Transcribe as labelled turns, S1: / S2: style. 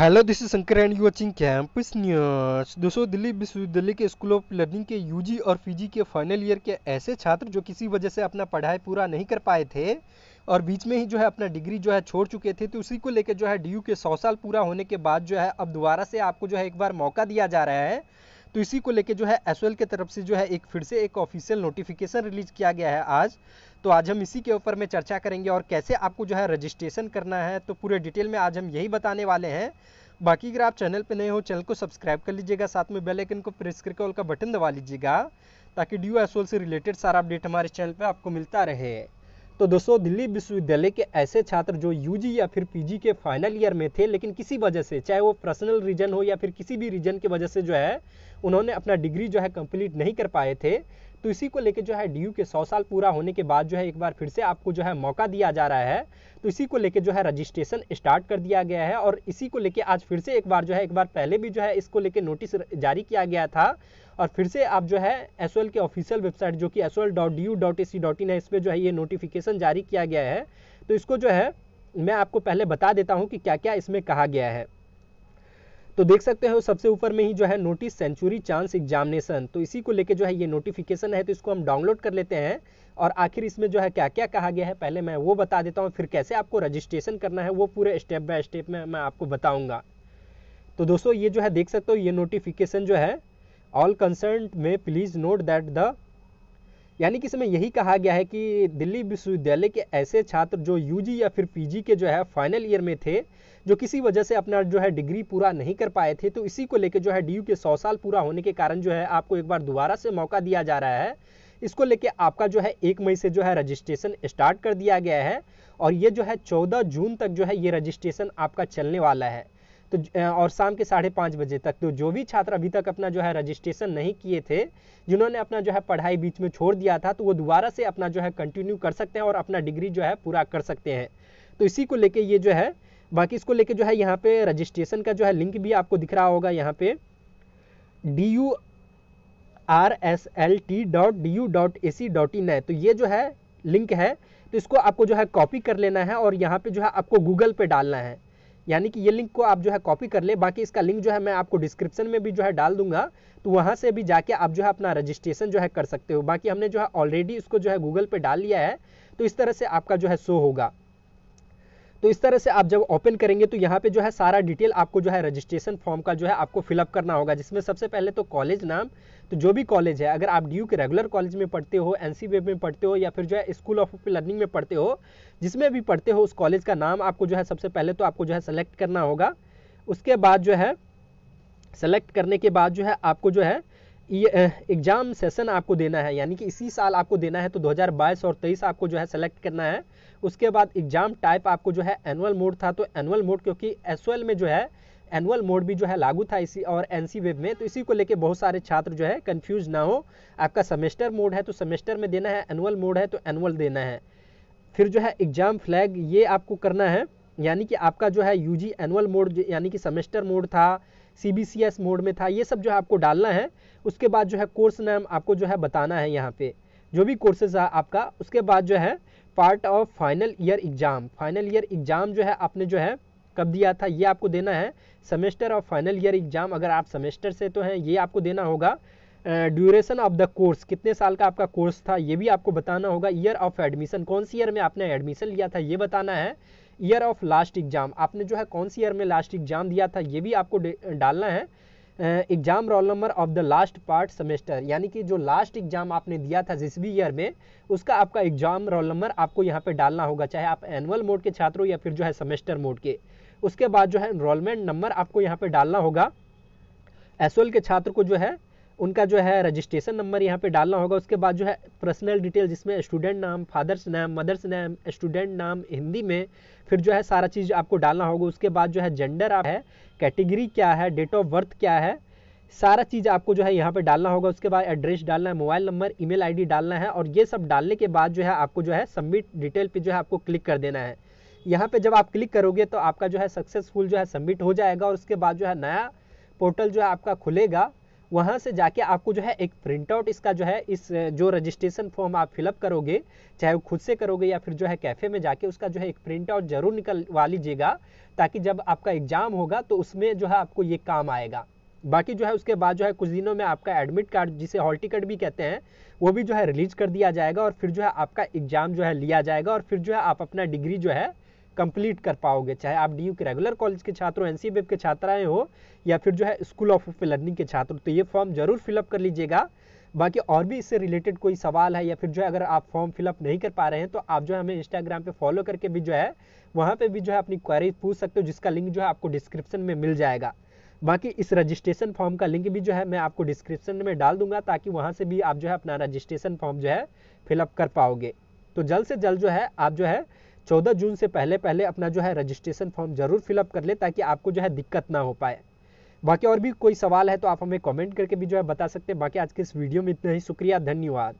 S1: hello this is Shankar and you watching campus news दोस्तों दिल्ली विश्वविद्यालय के स्कूल ऑफ लर्निंग के यूजी और पीजी के फाइनल ईयर के ऐसे छात्र जो किसी वजह से अपना पढ़ाई पूरा नहीं कर पाए थे और बीच में ही जो है अपना डिग्री जो है छोड़ चुके थे तो उसी को लेकर जो है डी के सौ साल पूरा होने के बाद जो है अब दोबारा से आपको जो है एक बार मौका दिया जा रहा है तो इसी को लेके जो है एस की तरफ से जो है एक फिर से एक ऑफिशियल नोटिफिकेशन रिलीज किया गया है आज तो आज हम इसी के ऊपर में चर्चा करेंगे और कैसे आपको जो है रजिस्ट्रेशन करना है तो पूरे डिटेल में आज हम यही बताने वाले हैं बाकी अगर आप चैनल पर नए हो चैनल को सब्सक्राइब कर लीजिएगा साथ में बेलाइकन को प्रेस करके ऑल का बटन दबा लीजिएगा ताकि ड्यू एस से रिलेटेड सारा अपडेट हमारे चैनल पर आपको मिलता रहे तो दोस्तों दिल्ली विश्वविद्यालय के ऐसे छात्र जो यूजी या फिर पीजी के फाइनल ईयर में थे लेकिन किसी वजह से चाहे वो पर्सनल रीजन हो या फिर किसी भी रीजन की वजह से जो है उन्होंने अपना डिग्री जो है कंप्लीट नहीं कर पाए थे तो इसी को लेकर जो है डी के सौ साल पूरा होने के बाद जो है एक बार फिर से आपको जो है मौका दिया जा रहा है तो इसी को लेकर जो है रजिस्ट्रेशन स्टार्ट कर दिया गया है और इसी को लेकर आज फिर से एक बार जो है एक बार पहले भी जो है इसको लेकर नोटिस जारी किया गया था और फिर से आप जो है एस के ऑफिशियल वेबसाइट जो कि एस है इस पर जो है ये नोटिफिकेशन जारी किया गया है तो इसको जो है मैं आपको पहले बता देता हूँ कि क्या क्या इसमें कहा गया है तो देख सकते हो सबसे ऊपर में ही जो है नोटिस सेंचुरी चांस एग्जामिनेशन तो इसी को लेके जो है ये नोटिफिकेशन है तो इसको हम डाउनलोड कर लेते हैं और आखिर इसमें जो है क्या क्या कहा गया है पहले मैं वो बता देता हूँ फिर कैसे आपको रजिस्ट्रेशन करना है वो पूरे स्टेप बाय स्टेप में मैं आपको बताऊँगा तो दोस्तों ये जो है देख सकते हो ये नोटिफिकेशन जो है ऑल कंसर्न में प्लीज़ नोट दैट द यानी कि इसमें यही कहा गया है कि दिल्ली विश्वविद्यालय के ऐसे छात्र जो यूजी या फिर पीजी के जो है फाइनल ईयर में थे जो किसी वजह से अपना जो है डिग्री पूरा नहीं कर पाए थे तो इसी को लेकर जो है डी के सौ साल पूरा होने के कारण जो है आपको एक बार दोबारा से मौका दिया जा रहा है इसको लेके आपका जो है एक मई से जो है रजिस्ट्रेशन स्टार्ट कर दिया गया है और ये जो है चौदह जून तक जो है ये रजिस्ट्रेशन आपका चलने वाला है तो और शाम के साढ़े पाँच बजे तक तो जो भी छात्र अभी तक अपना जो है रजिस्ट्रेशन नहीं किए थे जिन्होंने अपना जो है पढ़ाई बीच में छोड़ दिया था तो वो दोबारा से अपना जो है कंटिन्यू कर सकते हैं और अपना डिग्री जो है पूरा कर सकते हैं तो इसी को लेके ये जो है बाकी इसको लेके जो है यहाँ पे रजिस्ट्रेशन का जो है लिंक भी आपको दिख रहा होगा यहाँ पे D U R S L T dot D U dot A C dot in है तो ये जो है लिंक है तो इसको आपको जो है कॉपी कर लेना है और यहाँ पे जो है आपको गूगल पे डालना है यानी कि ये लिंक को आप जो है कॉपी कर ले बाकी इसका लिंक जो है मैं आपको डिस्क्रिप्शन में भी जो है डाल दूंगा तो वहाँ से भी जाके आप जो है अपना रजिस्ट्रेशन जो है कर सकते हो बाकी हमने जो है ऑलरेडी इसको जो है गूगल पे डाल लिया है तो इस तरह से आपका जो है शो होगा तो इस तरह से आप जब ओपन करेंगे तो यहाँ पे जो है सारा डिटेल आपको जो है रजिस्ट्रेशन फॉर्म का जो है आपको फिलअप करना होगा जिसमें सबसे पहले तो कॉलेज नाम तो जो भी कॉलेज है अगर आप डी के रेगुलर कॉलेज में पढ़ते हो एन e में पढ़ते हो या फिर जो है स्कूल ऑफ लर्निंग में पढ़ते हो जिसमें भी पढ़ते हो उस कॉलेज का नाम आपको जो है सबसे पहले तो आपको जो है सेलेक्ट करना होगा उसके बाद जो है सेलेक्ट करने के बाद जो है आपको जो है एग्ज़ाम सेशन आपको देना है यानी कि इसी साल आपको देना है तो 2022 और 23 आपको जो है सेलेक्ट करना है उसके बाद एग्ज़ाम टाइप आपको जो है एनुअल मोड था तो एनुअल मोड क्योंकि एस में जो है एनुअल मोड भी जो है लागू था इसी और एन वेब में तो इसी को लेके बहुत सारे छात्र जो है कन्फ्यूज ना हो आपका सेमेस्टर मोड है तो सेमेस्टर में देना है एनुअल मोड है तो एनुअल देना है फिर जो है एग्ज़ाम फ्लैग ये आपको करना है यानी कि आपका जो है यू जी एनुअल मोड यानी कि सेमेस्टर मोड था C C B S mode में था ये सब जो है आपको डालना है उसके बाद जो है कोर्स नाम आपको जो है बताना है यहाँ पे जो भी कोर्सेज है आपका उसके बाद जो है part of final year exam final year exam जो है आपने जो है कब दिया था ये आपको देना है semester of final year exam अगर आप सेमेस्टर से तो हैं ये आपको देना होगा ड्यूरेशन ऑफ द कोर्स कितने साल का आपका कोर्स था ये भी आपको बताना होगा ईयर ऑफ एडमिशन कौन सी ईयर में आपने एडमिशन लिया था ये बताना है ईयर ऑफ लास्ट एग्जाम आपने जो है कौन सी ईयर में लास्ट एग्जाम दिया था ये भी आपको डालना है exam roll number of the last part semester यानी कि जो लास्ट एग्जाम आपने दिया था जिस भी ईयर में उसका आपका एग्जाम रोल नंबर आपको यहाँ पे डालना होगा चाहे आप एनुअल मोड के छात्र हो या फिर जो है सेमेस्टर मोड के उसके बाद जो है इनरोलमेंट नंबर आपको यहाँ पे डालना होगा एसओएल के छात्र को जो है उनका जो है रजिस्ट्रेशन नंबर यहाँ पे डालना होगा उसके बाद जो है पर्सनल डिटेल जिसमें स्टूडेंट नाम father's name mother's name student नाम हिंदी में फिर जो है सारा चीज़ आपको डालना होगा उसके बाद जो है जेंडर आप है कैटेगरी क्या है डेट ऑफ बर्थ क्या है सारा चीज़ आपको जो है यहाँ पे डालना होगा उसके बाद एड्रेस डालना है मोबाइल नंबर ईमेल आईडी डालना है और ये सब डालने के बाद जो है आपको जो है सबमिट डिटेल पे जो है आपको क्लिक कर देना है यहाँ पे जब आप क्लिक करोगे तो आपका जो है सक्सेसफुल जो है सबमिट हो जाएगा और उसके बाद जो है नया पोर्टल जो है आपका खुलेगा वहाँ से जाके आपको जो है एक प्रिंटआउट इसका जो है इस जो रजिस्ट्रेशन फॉर्म आप फिलअप करोगे चाहे वो खुद से करोगे या फिर जो है कैफ़े में जाके उसका जो है एक प्रिंटआउट जरूर निकलवा लीजिएगा ताकि जब आपका एग्ज़ाम होगा तो उसमें जो है आपको ये काम आएगा बाकी जो है उसके बाद जो है कुछ दिनों में आपका एडमिट कार्ड जिसे हॉल टिकट भी कहते हैं वो भी जो है रिलीज कर दिया जाएगा और फिर जो है आपका एग्ज़ाम जो है लिया जाएगा और फिर जो है आप अपना डिग्री जो है कंप्लीट कर पाओगे चाहे आप डी के रेगुलर कॉलेज के छात्र हो एन के छात्राएं हो या फिर जो है स्कूल ऑफ लर्निंग के छात्र तो ये फॉर्म जरूर फिलअप कर लीजिएगा बाकी और भी इससे रिलेटेड कोई सवाल है या फिर जो है अगर आप फॉर्म फिलअप नहीं कर पा रहे हैं तो आप जो है हमें इंस्टाग्राम पे फॉलो करके भी जो है वहाँ पे भी जो है अपनी क्वेरीज पूछ सकते हो जिसका लिंक जो है आपको डिस्क्रिप्शन में मिल जाएगा बाकी इस रजिस्ट्रेशन फॉर्म का लिंक भी जो है मैं आपको डिस्क्रिप्शन में डाल दूंगा ताकि वहाँ से भी आप जो है अपना रजिस्ट्रेशन फॉर्म जो है फिलअप कर पाओगे तो जल्द से जल्द जो है आप जो है 14 जून से पहले पहले अपना जो है रजिस्ट्रेशन फॉर्म जरूर फिलअप कर ले ताकि आपको जो है दिक्कत ना हो पाए बाकी और भी कोई सवाल है तो आप हमें कमेंट करके भी जो है बता सकते हैं बाकी आज के इस वीडियो में इतना ही शुक्रिया धन्यवाद